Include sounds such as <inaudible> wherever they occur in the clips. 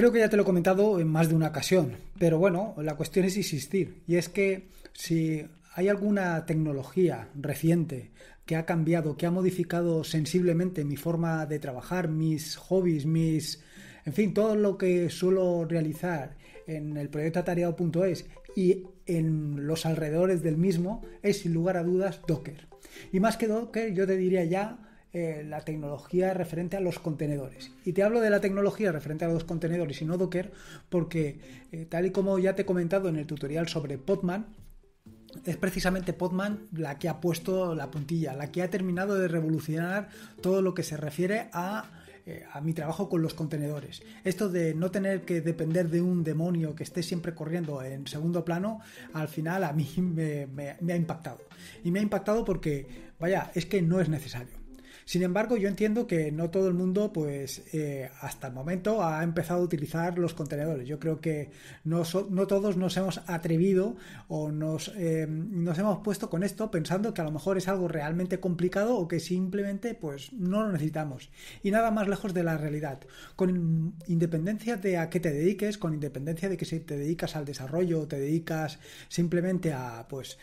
Creo que ya te lo he comentado en más de una ocasión, pero bueno, la cuestión es insistir. Y es que si hay alguna tecnología reciente que ha cambiado, que ha modificado sensiblemente mi forma de trabajar, mis hobbies, mis... En fin, todo lo que suelo realizar en el proyecto atareado.es y en los alrededores del mismo es sin lugar a dudas Docker. Y más que Docker, yo te diría ya eh, la tecnología referente a los contenedores. Y te hablo de la tecnología referente a los contenedores y no Docker porque, eh, tal y como ya te he comentado en el tutorial sobre Podman, es precisamente Podman la que ha puesto la puntilla, la que ha terminado de revolucionar todo lo que se refiere a eh, mi trabajo con los contenedores. Esto de no tener que depender de un demonio que esté siempre corriendo en segundo plano, al final a mí <laughs> me, ha impactado. Y me ha impactado porque, vaya, es que no es necesario. Sin embargo, yo entiendo que no todo el mundo, pues eh, hasta el momento, ha empezado a utilizar los contenedores. Yo creo que no, todos nos hemos atrevido o nos, eh, nos hemos puesto con esto pensando que a lo mejor es algo realmente complicado o que simplemente pues no lo necesitamos. Y nada más lejos de la realidad. Con independencia de a qué te dediques, con independencia de que si te dedicas al desarrollo o te dedicas simplemente a pues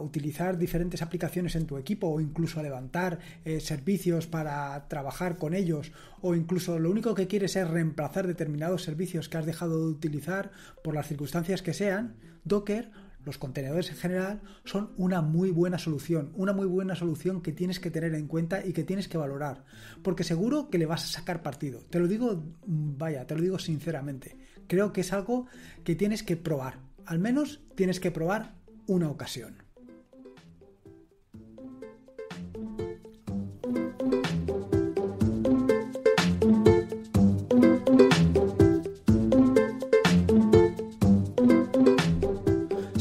utilizar diferentes aplicaciones en tu equipo o incluso a levantar eh, servicios para trabajar con ellos o incluso lo único que quieres es reemplazar determinados servicios que has dejado de utilizar por las circunstancias que sean, Docker los contenedores en general son una muy buena solución, una muy buena solución que tienes que tener en cuenta y que tienes que valorar, porque seguro que le vas a sacar partido. Te lo digo, mm, vaya, te lo digo sinceramente. Creo que es algo que tienes que probar, al menos tienes que probar una ocasión.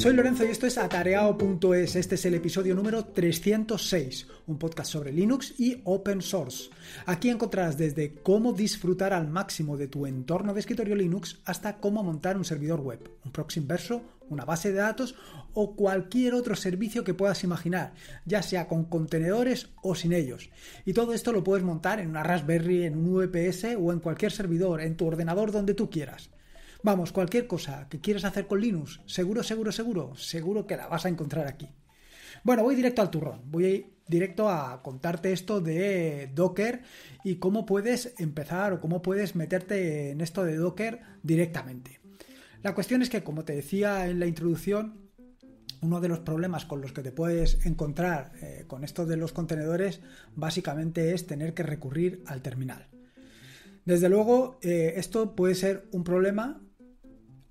Soy Lorenzo y esto es atareao.es. Este es el episodio número 306, un podcast sobre Linux y open source. Aquí encontrarás desde cómo disfrutar al máximo de tu entorno de escritorio Linux hasta cómo montar un servidor web, un proxy inverso, una base de datos o cualquier otro servicio que puedas imaginar, ya sea con contenedores o sin ellos. Y todo esto lo puedes montar en una Raspberry, en un VPS o en cualquier servidor, en tu ordenador donde tú quieras. Vamos, cualquier cosa que quieras hacer con Linux, seguro, seguro, seguro, seguro que la vas a encontrar aquí. Bueno, voy directo al turrón, voy a ir directo a contarte esto de Docker y cómo puedes empezar o cómo puedes meterte en esto de Docker directamente. La cuestión es que, como te decía en la introducción, uno de los problemas con los que te puedes encontrar eh, con esto de los contenedores básicamente es tener que recurrir al terminal. Desde luego, eh, esto puede ser un problema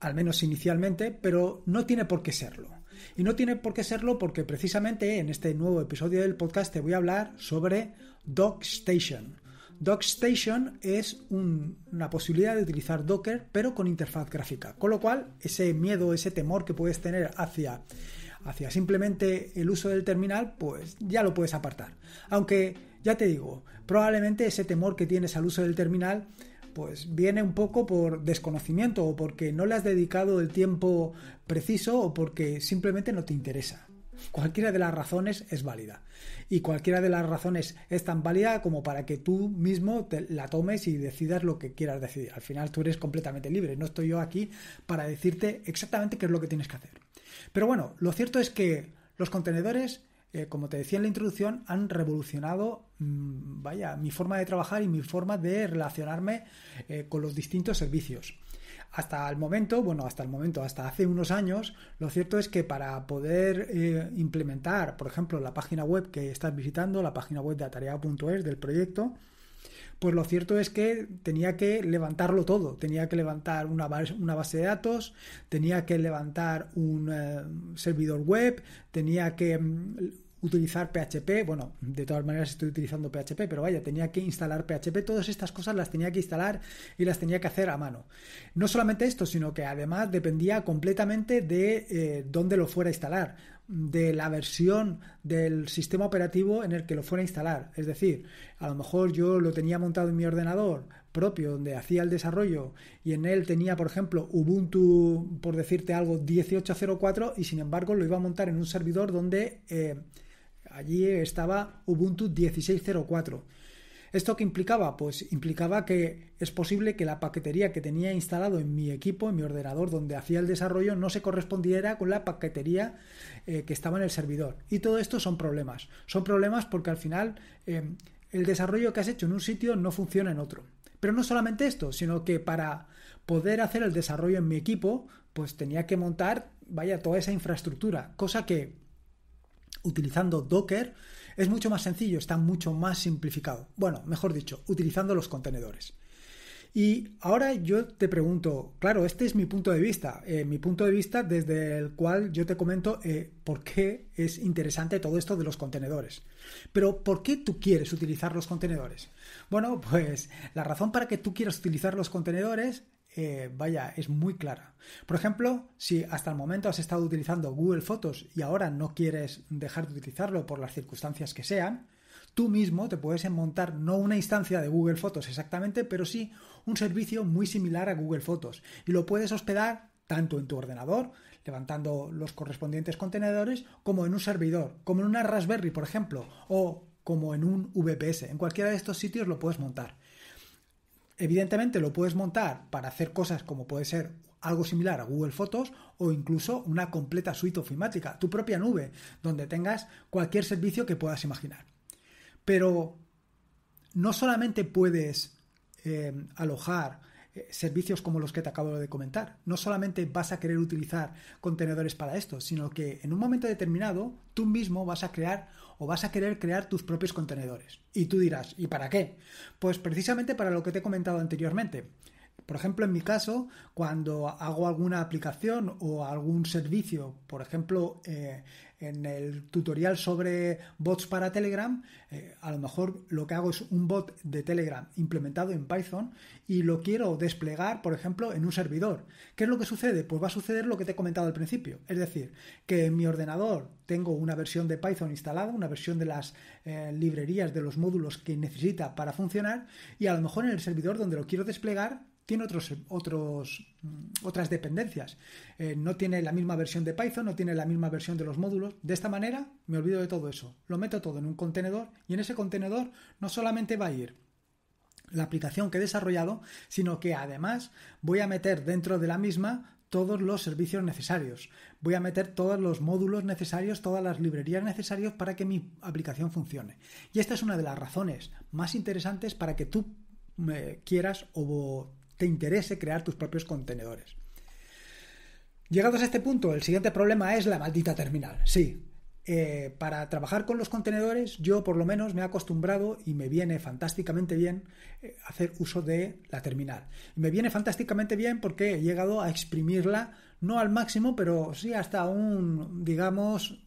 al menos inicialmente, pero no tiene por qué serlo. Y no tiene por qué serlo porque precisamente en este nuevo episodio del podcast te voy a hablar sobre DocStation. DocStation es una posibilidad de utilizar Docker pero con interfaz gráfica, con lo cual ese miedo, ese temor que puedes tener hacia, hacia simplemente el uso del terminal, pues ya lo puedes apartar. Aunque, ya te digo, probablemente ese temor que tienes al uso del terminal pues viene un poco por desconocimiento o porque no le has dedicado el tiempo preciso o porque simplemente no te interesa. Cualquiera de las razones es válida. Y cualquiera de las razones es tan válida como para que tú mismo te la tomes y decidas lo que quieras decidir. Al final tú eres completamente libre. No estoy yo aquí para decirte exactamente qué es lo que tienes que hacer. Pero bueno, lo cierto es que los contenedores eh, como te decía en la introducción, han revolucionado, mm, vaya, mi forma de trabajar y mi forma de relacionarme eh, con los distintos servicios. Hasta el momento, bueno, hasta el momento, hasta hace unos años, lo cierto es que para poder eh, implementar, por ejemplo, la página web que estás visitando, la página web de atareado.es del proyecto, pues lo cierto es que tenía que levantarlo todo, tenía que levantar una base, de datos, tenía que levantar un servidor web, tenía que mm, utilizar PHP, bueno, de todas maneras estoy utilizando PHP, pero vaya, tenía que instalar PHP, todas estas cosas las tenía que instalar y las tenía que hacer a mano. No solamente esto, sino que además dependía completamente de eh, dónde lo fuera a instalar, de la versión del sistema operativo en el que lo fuera a instalar. Es decir, a lo mejor yo lo tenía montado en mi ordenador propio donde hacía el desarrollo y en él tenía, por ejemplo, Ubuntu, por decirte algo, 18.04 y sin embargo lo iba a montar en un servidor donde... Eh, allí estaba Ubuntu 16.04. ¿Esto qué implicaba? Pues implicaba que es posible que la paquetería que tenía instalado en mi equipo, en mi ordenador donde hacía el desarrollo, no se correspondiera con la paquetería eh, que estaba en el servidor. Y todo esto son problemas. Son problemas porque al final eh, el desarrollo que has hecho en un sitio no funciona en otro. Pero no solamente esto, sino que para poder hacer el desarrollo en mi equipo, pues tenía que montar, vaya, toda esa infraestructura, cosa que utilizando Docker es mucho más sencillo, está mucho más simplificado. Bueno, mejor dicho, utilizando los contenedores. Y ahora yo te pregunto, claro, este es mi punto de vista, eh, mi punto de vista desde el cual yo te comento eh, por qué es interesante todo esto de los contenedores. Pero ¿por qué tú quieres utilizar los contenedores? Bueno, pues la razón para que tú quieras utilizar los contenedores eh, vaya, es muy clara. Por ejemplo, si hasta el momento has estado utilizando Google Fotos y ahora no quieres dejar de utilizarlo por las circunstancias que sean, tú mismo te puedes montar no una instancia de Google Fotos exactamente, pero sí un servicio muy similar a Google Fotos y lo puedes hospedar tanto en tu ordenador, levantando los correspondientes contenedores, como en un servidor, como en una Raspberry, por ejemplo, o como en un VPS. En cualquiera de estos sitios lo puedes montar. Evidentemente lo puedes montar para hacer cosas como puede ser algo similar a Google Fotos o incluso una completa suite ofimática, tu propia nube, donde tengas cualquier servicio que puedas imaginar. Pero no solamente puedes eh, alojar eh, servicios como los que te acabo de comentar, no solamente vas a querer utilizar contenedores para esto, sino que en un momento determinado tú mismo vas a crear o vas a querer crear tus propios contenedores. Y tú dirás, ¿y para qué? Pues precisamente para lo que te he comentado anteriormente. Por ejemplo, en mi caso, cuando hago alguna aplicación o algún servicio, por ejemplo, eh, en el tutorial sobre bots para Telegram, eh, a lo mejor lo que hago es un bot de Telegram implementado en Python y lo quiero desplegar, por ejemplo, en un servidor. ¿Qué es lo que sucede? Pues va a suceder lo que te he comentado al principio. Es decir, que en mi ordenador tengo una versión de Python instalada, una versión de las eh, librerías de los módulos que necesita para funcionar y a lo mejor en el servidor donde lo quiero desplegar tiene otros, otros Mm, otras dependencias. Eh, no tiene la misma versión de Python, no tiene la misma versión de los módulos. De esta manera me olvido de todo eso. Lo meto todo en un contenedor y en ese contenedor no solamente va a ir la aplicación que he desarrollado, sino que además voy a meter dentro de la misma todos los servicios necesarios. Voy a meter todos los módulos necesarios, todas las librerías necesarias para que mi aplicación funcione. Y esta es una de las razones más interesantes para que tú eh, quieras o te interese crear tus propios contenedores. Llegados a este punto, el siguiente problema es la maldita terminal. Sí, eh, para trabajar con los contenedores, yo por lo menos me he acostumbrado y me viene fantásticamente bien eh, hacer uso de la terminal. Y me viene fantásticamente bien porque he llegado a exprimirla, no al máximo, pero sí hasta un, digamos,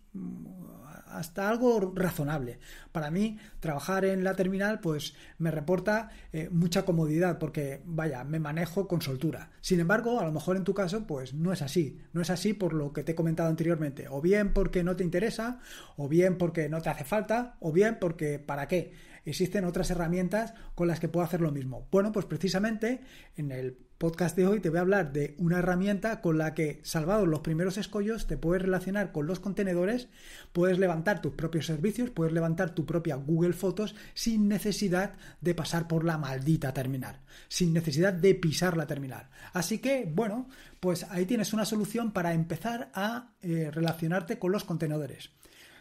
hasta algo razonable. Para mí, trabajar en la terminal, pues me reporta eh, mucha comodidad, porque vaya, me manejo con soltura. Sin embargo, a lo mejor en tu caso, pues no es así. No es así por lo que te he comentado anteriormente. O bien porque no te interesa, o bien porque no te hace falta, o bien porque para qué existen otras herramientas con las que puedo hacer lo mismo. Bueno, pues precisamente en el podcast de hoy te voy a hablar de una herramienta con la que, salvados los primeros escollos, te puedes relacionar con los contenedores, puedes levantar tus propios servicios, puedes levantar tu propia Google Fotos sin necesidad de pasar por la maldita terminal, sin necesidad de pisar la terminal. Así que, bueno, pues ahí tienes una solución para empezar a eh, relacionarte con los contenedores.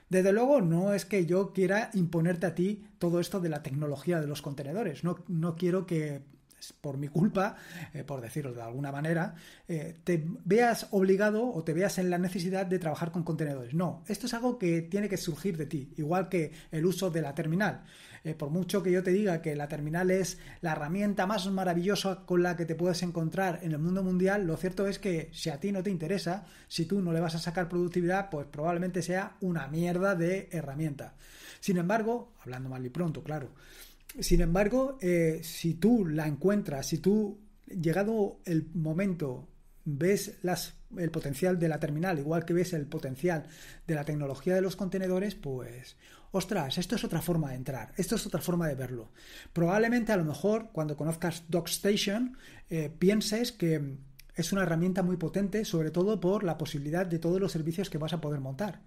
Desde luego, no es que yo quiera imponerte a ti todo esto de la tecnología de los contenedores. No, no quiero que por mi culpa, eh, por decirlo de alguna manera, eh, te veas obligado o te veas en la necesidad de trabajar con contenedores. No, esto es algo que tiene que surgir de ti, igual que el uso de la terminal. Eh, por mucho que yo te diga que la terminal es la herramienta más maravillosa con la que te puedes encontrar en el mundo mundial, lo cierto es que si a ti no te interesa, si tú no le vas a sacar productividad, pues probablemente sea una mierda de herramienta. Sin embargo, hablando mal y pronto, claro, sin embargo, eh, si tú la encuentras, si tú, llegado el momento, ves las, el potencial de la terminal, igual que ves el potencial de la tecnología de los contenedores, pues, ostras, esto es otra forma de entrar, esto es otra forma de verlo. Probablemente a lo mejor cuando conozcas DocStation eh, pienses que es una herramienta muy potente, sobre todo por la posibilidad de todos los servicios que vas a poder montar.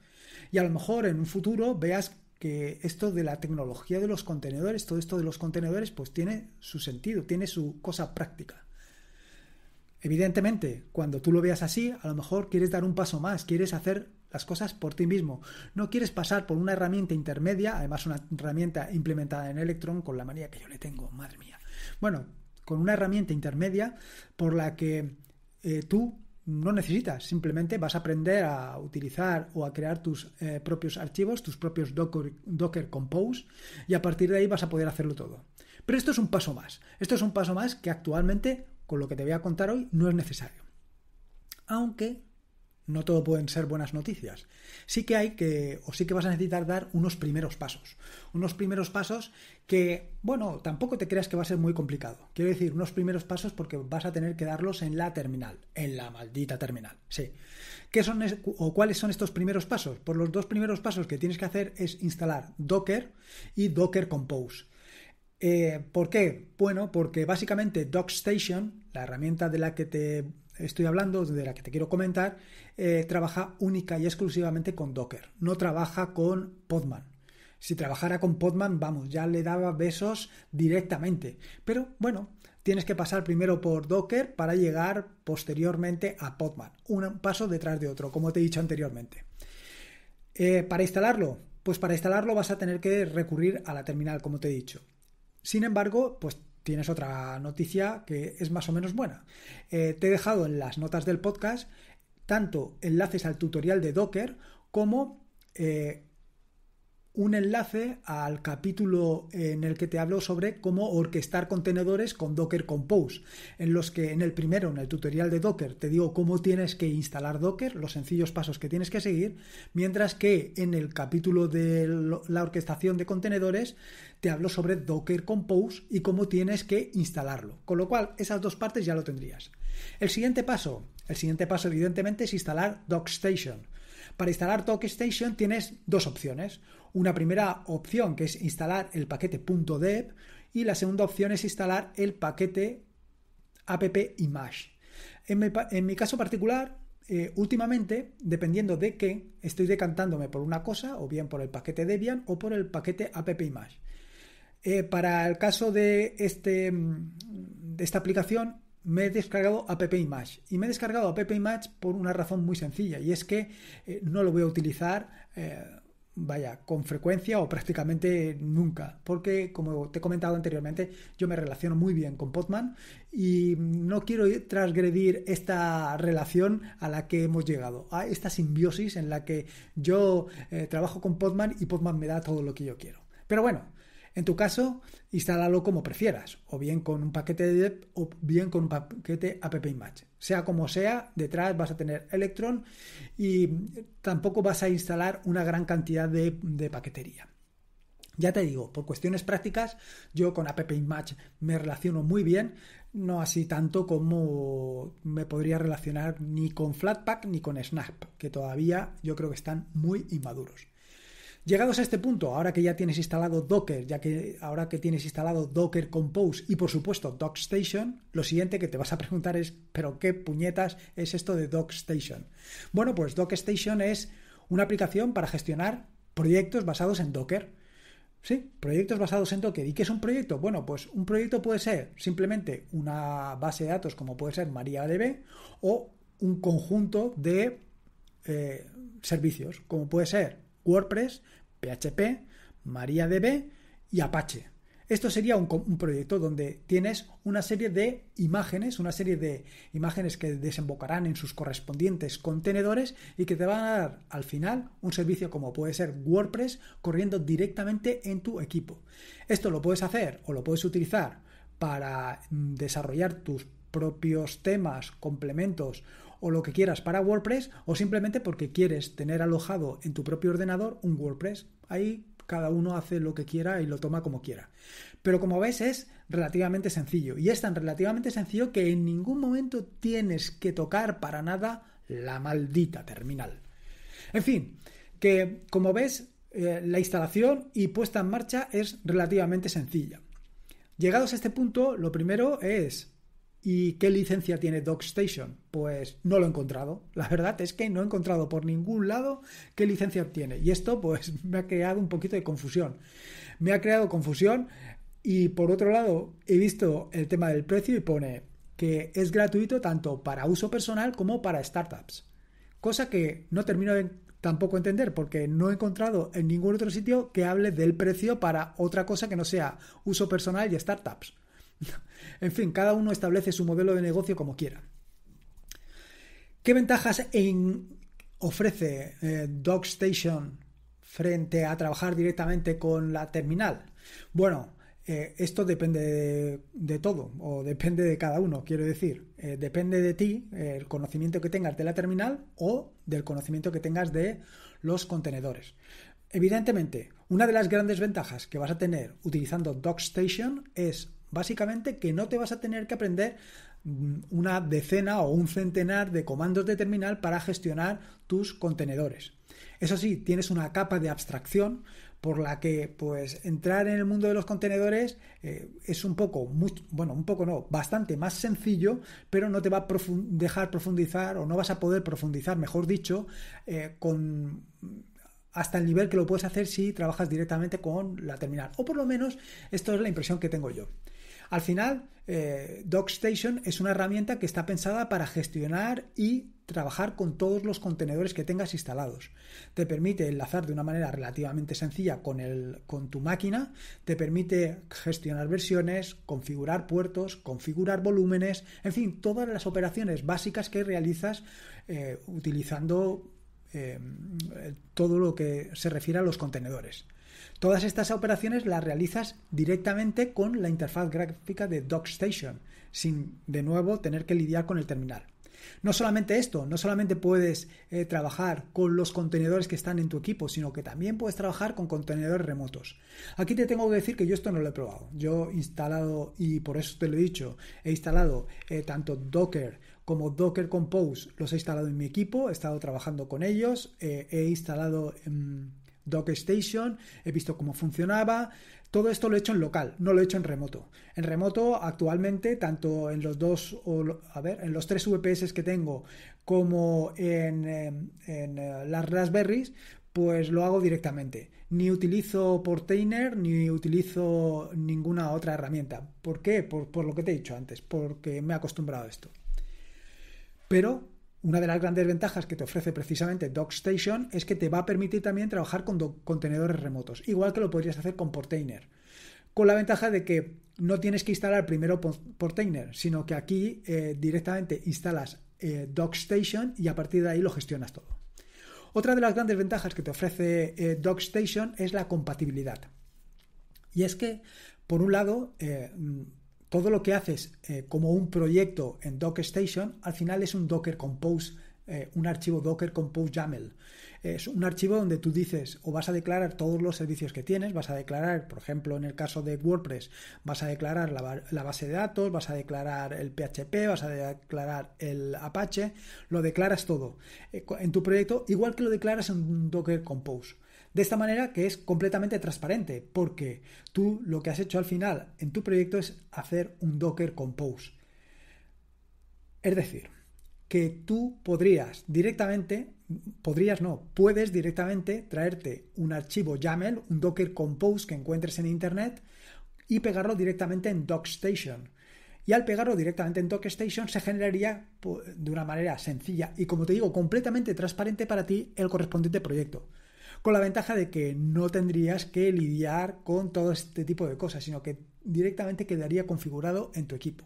Y a lo mejor en un futuro veas que esto de la tecnología de los contenedores, todo esto de los contenedores, pues tiene su sentido, tiene su cosa práctica. Evidentemente, cuando tú lo veas así, a lo mejor quieres dar un paso más, quieres hacer las cosas por ti mismo. No quieres pasar por una herramienta intermedia, además una herramienta implementada en Electron con la manía que yo le tengo, madre mía. Bueno, con una herramienta intermedia por la que eh, tú no necesitas, simplemente vas a aprender a utilizar o a crear tus eh, propios archivos, tus propios Docker Compose y a partir de ahí vas a poder hacerlo todo. Pero esto es un paso más, esto es un paso más que actualmente, con lo que te voy a contar hoy, no es necesario. Aunque no todo pueden ser buenas noticias. Sí que hay que, o sí que vas a necesitar dar unos primeros pasos. Unos primeros pasos que, bueno, tampoco te creas que va a ser muy complicado. Quiero decir, unos primeros pasos porque vas a tener que darlos en la terminal, en la maldita terminal. Sí. ¿Qué son o cuáles son estos primeros pasos? Por pues los dos primeros pasos que tienes que hacer es instalar Docker y Docker Compose. Eh, ¿Por qué? Bueno, porque básicamente DockStation, la herramienta de la que te estoy hablando, de la que te quiero comentar, eh, trabaja única y exclusivamente con Docker, no trabaja con Podman. Si trabajara con Podman, vamos, ya le daba besos directamente. Pero bueno, tienes que pasar primero por Docker para llegar posteriormente a Podman, un paso detrás de otro, como te he dicho anteriormente. Eh, para instalarlo, pues para instalarlo vas a tener que recurrir a la terminal, como te he dicho. Sin embargo, pues tienes otra noticia que es más o menos buena. Eh, te he dejado en las notas del podcast tanto enlaces al tutorial de Docker como eh, un enlace al capítulo en el que te hablo sobre cómo orquestar contenedores con Docker Compose, en los que en el primero, en el tutorial de Docker, te digo cómo tienes que instalar Docker, los sencillos pasos que tienes que seguir, mientras que en el capítulo de la orquestación de contenedores te hablo sobre Docker Compose y cómo tienes que instalarlo. Con lo cual, esas dos partes ya lo tendrías. El siguiente paso, el siguiente paso evidentemente es instalar dockstation para instalar TalkStation tienes dos opciones. Una primera opción que es instalar el paquete .deb y la segunda opción es instalar el paquete app-image. En mi, en mi caso particular, eh, últimamente, dependiendo de qué, estoy decantándome por una cosa, o bien por el paquete Debian o por el paquete app-image. Eh, para el caso de, este, mm, de esta aplicación, me he descargado App Image. Y me he descargado App Image por una razón muy sencilla, y es que eh, no lo voy a utilizar. Eh, vaya, con frecuencia o prácticamente nunca, porque como te he comentado anteriormente, yo me relaciono muy bien con Potman y no quiero transgredir esta relación a la que hemos llegado, a esta simbiosis en la que yo eh, trabajo con Potman y Potman me da todo lo que yo quiero. Pero bueno, en tu caso, instálalo como prefieras, o bien con un paquete de dep, o bien con un paquete AppImage. Sea como sea, detrás vas a tener Electron y tampoco vas a instalar una gran cantidad de, de paquetería. Ya te digo, por cuestiones prácticas, yo con AppImage me relaciono muy bien, no así tanto como me podría relacionar ni con Flatpak ni con Snap, que todavía yo creo que están muy inmaduros. Llegados a este punto, ahora que ya tienes instalado Docker, ya que ahora que tienes instalado Docker Compose y por supuesto DocStation, lo siguiente que te vas a preguntar es, ¿pero qué puñetas es esto de DockStation? Bueno, pues DockStation es una aplicación para gestionar proyectos basados en Docker. Sí, proyectos basados en Docker. ¿Y qué es un proyecto? Bueno, pues un proyecto puede ser simplemente una base de datos como puede ser MariaDB o un conjunto de eh, servicios como puede ser WordPress, PHP, MariaDB y Apache. Esto sería un, un, proyecto donde tienes una serie de imágenes, una serie de imágenes que desembocarán en sus correspondientes contenedores y que te van a dar al final un servicio como puede ser WordPress corriendo directamente en tu equipo. Esto lo puedes hacer o lo puedes utilizar para mm, desarrollar tus propios temas, complementos o lo que quieras para WordPress o simplemente porque quieres tener alojado en tu propio ordenador un WordPress. Ahí cada uno hace lo que quiera y lo toma como quiera. Pero como ves es relativamente sencillo y es tan relativamente sencillo que en ningún momento tienes que tocar para nada la maldita terminal. En fin, que como ves eh, la instalación y puesta en marcha es relativamente sencilla. Llegados a este punto, lo primero es ¿Y qué licencia tiene DocStation? Pues no lo he encontrado. La verdad es que no he encontrado por ningún lado qué licencia tiene. Y esto pues <laughs> me ha creado un poquito de confusión. Me ha creado confusión y por otro lado he visto el tema del precio y pone que es gratuito tanto para uso personal como para startups. Cosa que no termino de tampoco entender porque no he encontrado en ningún otro sitio que hable del precio para otra cosa que no sea uso personal y startups. <laughs> en fin, cada uno establece su modelo de negocio como quiera. ¿Qué ventajas ofrece eh, DockStation frente a trabajar directamente con la terminal? Bueno, eh, esto depende de, todo, o depende de cada uno, quiero decir. Eh, depende de ti el conocimiento que tengas de la terminal o del conocimiento que tengas de los contenedores. Evidentemente, una de las grandes ventajas que vas a tener utilizando DockStation es Básicamente que no te vas a tener que aprender mm, una decena o un centenar de comandos de terminal para gestionar tus contenedores. Eso sí, tienes una capa de abstracción por la que pues entrar en el mundo de los contenedores eh, es un poco, bueno, un poco no, bastante más sencillo, pero no te va a dejar profundizar o no vas a poder profundizar, mejor dicho, eh, mm, hasta el nivel que lo puedes hacer si trabajas directamente con la terminal. O por lo menos esto es la impresión que tengo yo. Al final, eh, es una herramienta que está pensada para gestionar y trabajar con todos los contenedores que tengas instalados. Te permite enlazar de una manera relativamente sencilla con, tu máquina, te permite gestionar versiones, configurar puertos, configurar volúmenes, en fin, todas las operaciones básicas que realizas eh, utilizando eh, todo lo que se refiere a los contenedores. Todas estas operaciones las realizas directamente con la interfaz gráfica de dockstation sin de nuevo tener que lidiar con el terminal. No solamente esto, no solamente puedes eh, trabajar con los contenedores que están en tu equipo, sino que también puedes trabajar con contenedores remotos. Aquí te tengo que decir que yo esto no lo he probado. Yo he instalado, y por eso te lo he dicho, he instalado eh, tanto Docker como Docker Compose, los he instalado en mi equipo, he estado trabajando con ellos, eh, he instalado... en em, Station, he visto cómo funcionaba. Todo esto lo he hecho en local, no lo he hecho en remoto. En remoto, actualmente, tanto en los dos, o, a ver, en los tres VPS que tengo como en, em, eh, las Raspberries, pues lo hago directamente. Ni utilizo Portainer ni utilizo ninguna otra herramienta. ¿Por qué? por, lo que te he dicho antes, porque me he acostumbrado a esto. Pero una de las grandes ventajas que te ofrece precisamente DockStation es que te va a permitir también trabajar con contenedores remotos, igual que lo podrías hacer con Portainer. Con la ventaja de que no tienes que instalar primero Portainer, sino que aquí eh, directamente instalas eh, DocStation y a partir de ahí lo gestionas todo. Otra de las grandes ventajas que te ofrece eh, DocStation es la compatibilidad. Y es que, por un lado, eh, todo lo que haces eh, como un proyecto en Station, al final es un Docker Compose, eh, un archivo Docker Compose YAML. Eh, es un archivo donde tú dices o vas a declarar todos los servicios que tienes, vas a declarar, por ejemplo, en el caso de WordPress, vas a declarar la, la base de datos, vas a declarar el PHP, vas a declarar el Apache, lo declaras todo en tu proyecto, igual que lo declaras en un Docker Compose. De esta manera que es completamente transparente, porque tú lo que has hecho al final en tu proyecto es hacer un Docker Compose. Es decir, que tú podrías directamente, podrías no, puedes directamente traerte un archivo YAML, un Docker Compose que encuentres en Internet y pegarlo directamente en dockstation Y al pegarlo directamente en dockstation se generaría pues, de una manera sencilla y, como te digo, completamente transparente para ti el correspondiente proyecto con la ventaja de que no tendrías que lidiar con todo este tipo de cosas, sino que directamente quedaría configurado en tu equipo.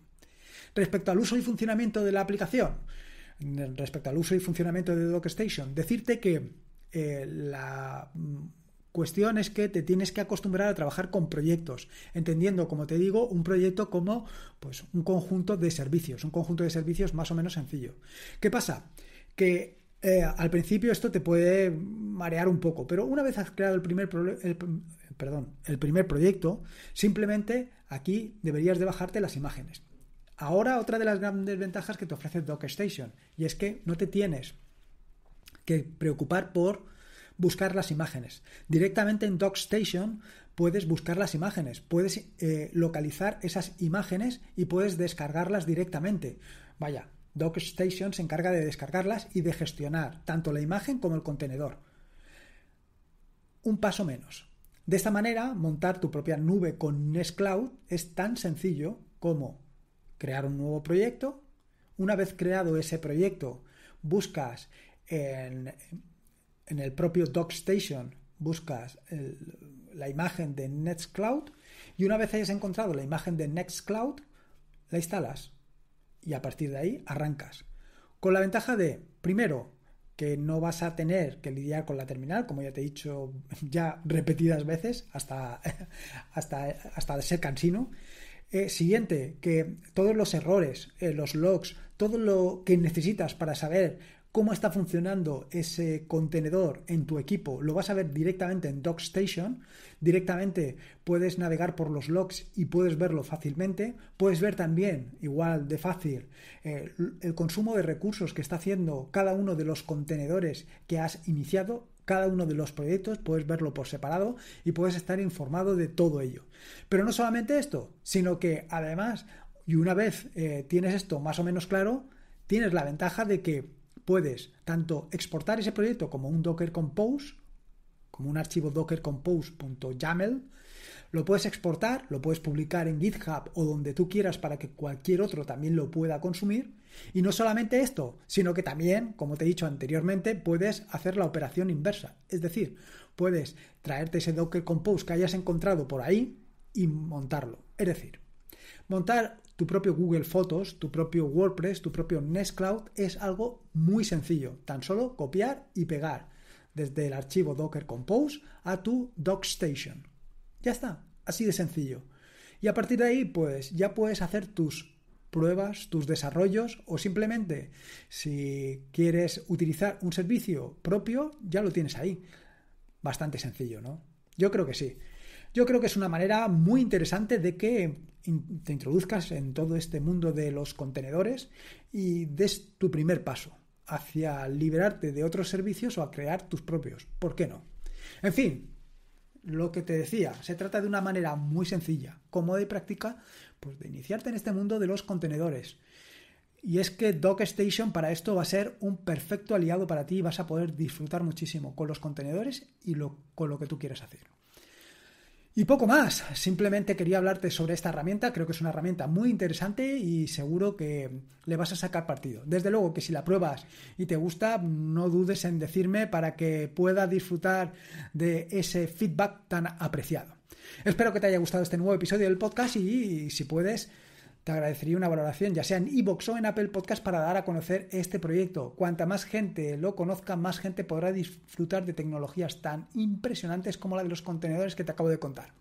Respecto al uso y funcionamiento de la aplicación, respecto al uso y funcionamiento de DockStation, decirte que eh, la mm, cuestión es que te tienes que acostumbrar a trabajar con proyectos, entendiendo, como te digo, un proyecto como pues, un conjunto de servicios, un conjunto de servicios más o menos sencillo. ¿Qué pasa? Que eh, al principio esto te puede marear un poco, pero una vez has creado el primer, perdón, el primer proyecto, simplemente aquí deberías de bajarte las imágenes. Ahora otra de las grandes ventajas que te ofrece Station y es que no te tienes que preocupar por buscar las imágenes. Directamente en Station puedes buscar las imágenes, puedes eh, localizar esas imágenes y puedes descargarlas directamente. Vaya, DocStation se encarga de descargarlas y de gestionar tanto la imagen como el contenedor. Un paso menos. De esta manera, montar tu propia nube con Nextcloud es tan sencillo como crear un nuevo proyecto. Una vez creado ese proyecto, buscas en, el propio DocStation, buscas la imagen de Nextcloud y una vez hayas encontrado la imagen de Nextcloud, la instalas y a partir de ahí arrancas. Con la ventaja de, primero, que no vas a tener que lidiar con la terminal, como ya te he dicho ya repetidas veces, hasta, <laughs> hasta, hasta ser cansino. Eh, siguiente, que todos los errores, eh, los logs, todo lo que necesitas para saber cómo está funcionando ese contenedor en tu equipo, lo vas a ver directamente en DocStation. Directamente puedes navegar por los logs y puedes verlo fácilmente. Puedes ver también, igual de fácil, eh, el consumo de recursos que está haciendo cada uno de los contenedores que has iniciado cada uno de los proyectos, puedes verlo por separado y puedes estar informado de todo ello. Pero no solamente esto, sino que además, y una vez eh, tienes esto más o menos claro, tienes la ventaja de que puedes tanto exportar ese proyecto como un Docker Compose, como un archivo docker dockercompose.yaml, lo puedes exportar, lo puedes publicar en GitHub o donde tú quieras para que cualquier otro también lo pueda consumir. Y no solamente esto, sino que también, como te he dicho anteriormente, puedes hacer la operación inversa. Es decir, puedes traerte ese Docker Compose que hayas encontrado por ahí y montarlo. Es decir, Montar tu propio Google Fotos, tu propio WordPress, tu propio Nextcloud es algo muy sencillo. Tan solo copiar y pegar desde el archivo Docker Compose a tu DocStation. Ya está, así de sencillo. Y a partir de ahí, pues ya puedes hacer tus pruebas, tus desarrollos o simplemente si quieres utilizar un servicio propio, ya lo tienes ahí. Bastante sencillo, ¿no? Yo creo que sí. Yo creo que es una manera muy interesante de que te introduzcas en todo este mundo de los contenedores y des tu primer paso hacia liberarte de otros servicios o a crear tus propios. ¿Por qué no? En fin, lo que te decía, se trata de una manera muy sencilla, cómoda y práctica, pues de iniciarte en este mundo de los contenedores. Y es que Station para esto va a ser un perfecto aliado para ti y vas a poder disfrutar muchísimo con los contenedores y con lo que tú quieras hacer. Y poco más, simplemente quería hablarte sobre esta herramienta, creo que es una herramienta muy interesante y seguro que le vas a sacar partido. Desde luego que si la pruebas y te gusta, no dudes en decirme para que pueda disfrutar de ese feedback tan apreciado. Espero que te haya gustado este nuevo episodio del podcast y, si puedes, te agradecería una valoración, ya sea en iBox o en Apple Podcast, para dar a conocer este proyecto. Cuanta más gente lo conozca, más gente podrá disfrutar de tecnologías tan impresionantes como la de los contenedores que te acabo de contar.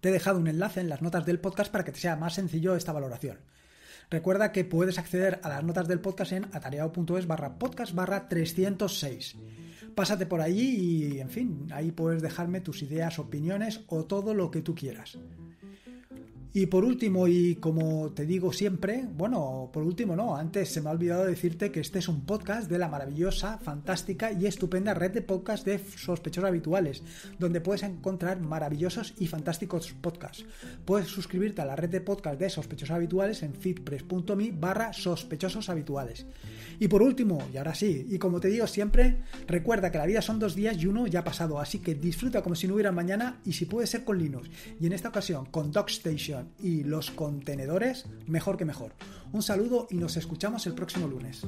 Te he dejado un enlace en las notas del podcast para que te sea más sencillo esta valoración. Recuerda que puedes acceder a las notas del podcast en atareado.es barra podcast 306. Pásate por ahí y, en fin, ahí puedes dejarme tus ideas, opiniones o todo lo que tú quieras. Y por último, y como te digo siempre, bueno, por último no, antes se me ha olvidado decirte que este es un podcast de la maravillosa, fantástica y estupenda red de podcasts de sospechosos habituales, donde puedes encontrar maravillosos y fantásticos podcasts. Puedes suscribirte a la red de podcasts de sospechosos habituales en fitpress.me barra sospechosos habituales. Y por último, y ahora sí, y como te digo siempre, recuerda que la vida son dos días y uno ya ha pasado, así que disfruta como si no hubiera mañana y si puede ser con Linux, y en esta ocasión con DocStation y los contenedores, mejor que mejor. Un saludo y nos escuchamos el próximo lunes.